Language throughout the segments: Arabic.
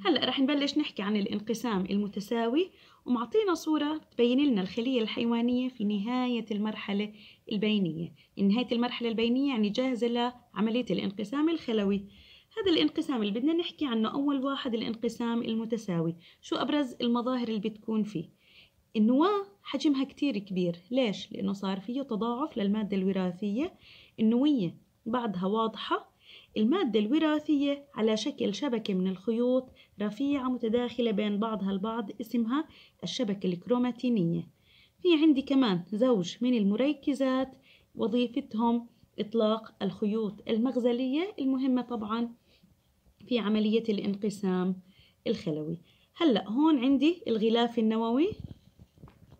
هلا رح نبلش نحكي عن الانقسام المتساوي ومعطينا صورة تبين لنا الخلية الحيوانية في نهاية المرحلة البينية يعني نهاية المرحلة البينية يعني جاهزة لعملية الانقسام الخلوي هذا الانقسام اللي بدنا نحكي عنه أول واحد الانقسام المتساوي شو أبرز المظاهر اللي بتكون فيه النواة حجمها كتير كبير ليش؟ لأنه صار فيه تضاعف للمادة الوراثية النوية بعدها واضحة المادة الوراثية على شكل شبكة من الخيوط رفيعة متداخلة بين بعضها البعض اسمها الشبكة الكروماتينية في عندي كمان زوج من المركزات وظيفتهم إطلاق الخيوط المغزلية المهمة طبعا في عملية الانقسام الخلوي هلأ هون عندي الغلاف النووي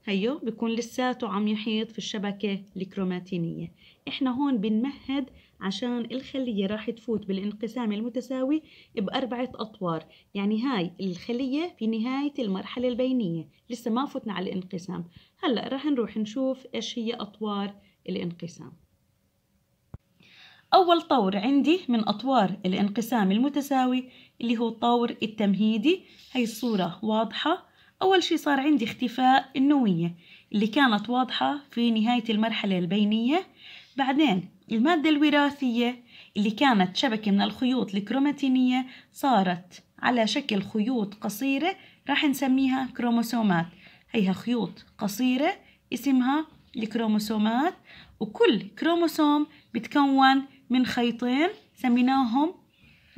هيو بيكون لساته عم يحيط في الشبكة الكروماتينية احنا هون بنمهد عشان الخلية راح تفوت بالانقسام المتساوي بأربعة أطوار يعني هاي الخلية في نهاية المرحلة البينية لسه ما فتنا على الانقسام هلأ راح نروح نشوف إيش هي أطوار الانقسام أول طور عندي من أطوار الانقسام المتساوي اللي هو الطور التمهيدي هي الصورة واضحة أول شي صار عندي اختفاء النوية اللي كانت واضحة في نهاية المرحلة البينية بعدين المادة الوراثية اللي كانت شبكة من الخيوط الكروماتينية صارت على شكل خيوط قصيرة راح نسميها كروموسومات هيها خيوط قصيرة اسمها الكروموسومات وكل كروموسوم بتكون من خيطين سميناهم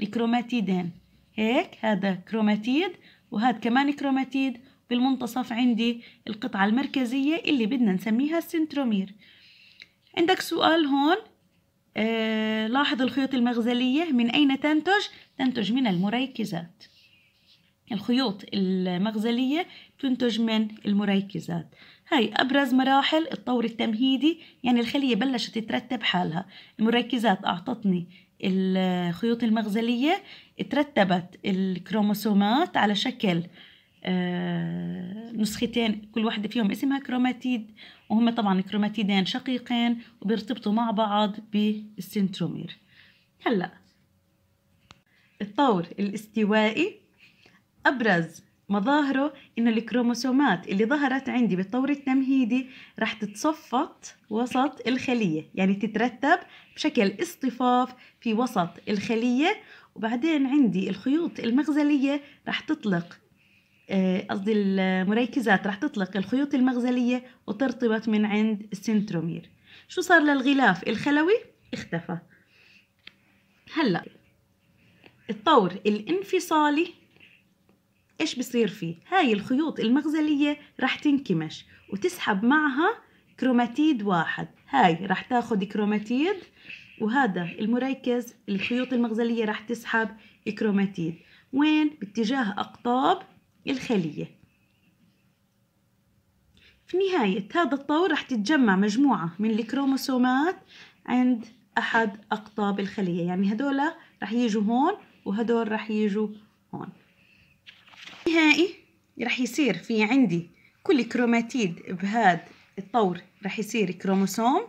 الكروماتيدين هيك هذا كروماتيد وهاد كمان كروماتيد بالمنتصف عندي القطعة المركزية اللي بدنا نسميها السنترومير عندك سؤال هون آه لاحظ الخيوط المغزلية من أين تنتج؟ تنتج من المريكزات الخيوط المغزلية تنتج من المريكزات هاي أبرز مراحل الطور التمهيدي يعني الخلية بلشت تترتب حالها المركزات أعطتني الخيوط المغزلية ترتبت الكروموسومات على شكل آه، نسختين كل واحدة فيهم اسمها كروماتيد وهم طبعا كروماتيدين شقيقين وبيرتبطوا مع بعض بالسنترومير هلأ الطور الاستوائي أبرز مظاهره إنه الكروموسومات اللي ظهرت عندي بالطور التمهيدي رح تتصفط وسط الخلية يعني تترتب بشكل اصطفاف في وسط الخلية وبعدين عندي الخيوط المغزلية رح تطلق آه، قصدي المريكزات رح تطلق الخيوط المغزلية وترتبط من عند السنترومير شو صار للغلاف الخلوي؟ اختفى هلأ الطور الانفصالي إيش بصير فيه؟ هاي الخيوط المغزلية رح تنكمش وتسحب معها كروماتيد واحد هاي رح تاخذ كروماتيد وهذا المركز الخيوط المغزلية رح تسحب كروماتيد وين؟ باتجاه أقطاب الخلية في نهاية هذا الطور رح تتجمع مجموعة من الكروموسومات عند أحد أقطاب الخلية يعني هدول رح يجوا هون وهدول رح يجوا هون نهائي راح يصير في عندي كل كروماتيد بهذا الطور راح يصير كروموسوم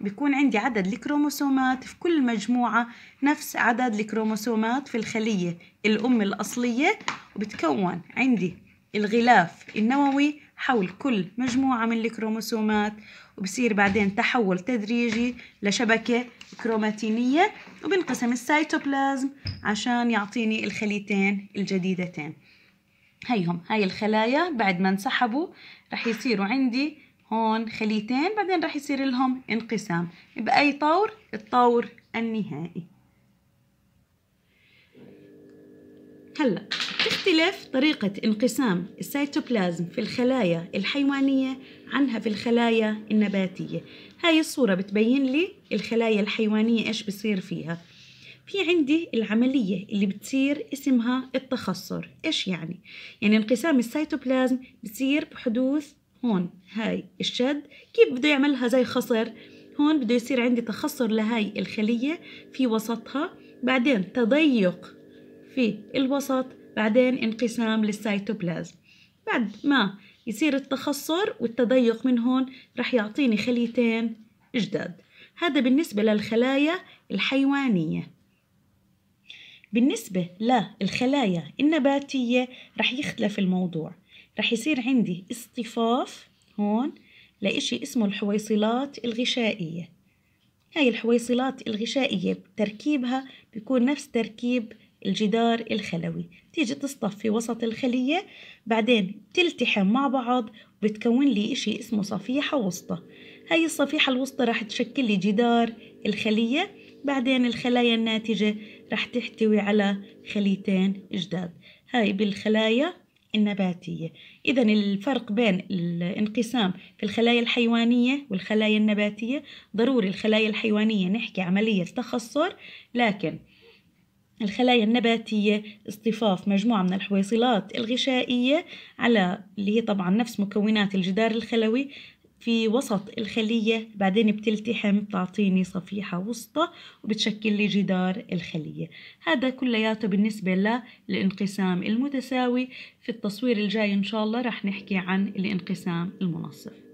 بيكون عندي عدد الكروموسومات في كل مجموعة نفس عدد الكروموسومات في الخلية الأم الأصلية وبتكون عندي الغلاف النووي حول كل مجموعة من الكروموسومات وبصير بعدين تحول تدريجي لشبكة كروماتينية وبنقسم السيتوبلازم عشان يعطيني الخليتين الجديدتين هيهم هاي الخلايا بعد ما انسحبوا رح يصيروا عندي هون خليتين بعدين رح يصير لهم انقسام بأي طور؟ الطور النهائي هلا تختلف طريقة انقسام السيتوبلازم في الخلايا الحيوانية عنها في الخلايا النباتية هاي الصورة بتبين لي الخلايا الحيوانية إيش بصير فيها في عندي العملية اللي بتصير اسمها التخصر إيش يعني؟ يعني انقسام السيتوبلازم بصير بحدوث هون هاي الشد كيف بده يعملها زي خصر هون بده يصير عندي تخصر لهاي الخلية في وسطها بعدين تضيق في الوسط بعدين انقسام للسيتوبلازم بعد ما يصير التخصر والتضيق من هون رح يعطيني خليتين جداد هذا بالنسبة للخلايا الحيوانية بالنسبة للخلايا النباتية رح يختلف الموضوع رح يصير عندي اصطفاف هون لإشي اسمه الحويصلات الغشائية هاي الحويصلات الغشائية تركيبها بيكون نفس تركيب الجدار الخلوي تيجي تصطف في وسط الخلية بعدين تلتحم مع بعض وبتكون لي إشي اسمه صفيحة وسطى هاي الصفيحة الوسطى راح تشكل لي جدار الخلية بعدين الخلايا الناتجة رح تحتوي على خليتين جداد هاي بالخلايا النباتية إذا الفرق بين الانقسام في الخلايا الحيوانية والخلايا النباتية ضروري الخلايا الحيوانية نحكي عملية تخصر لكن الخلايا النباتية اصطفاف مجموعة من الحويصلات الغشائية على اللي هي طبعا نفس مكونات الجدار الخلوي في وسط الخلية بعدين بتلتحم بتعطيني صفيحة وسطى وبتشكل لي جدار الخلية هذا كلياته بالنسبة للانقسام المتساوي في التصوير الجاي إن شاء الله رح نحكي عن الانقسام المنصف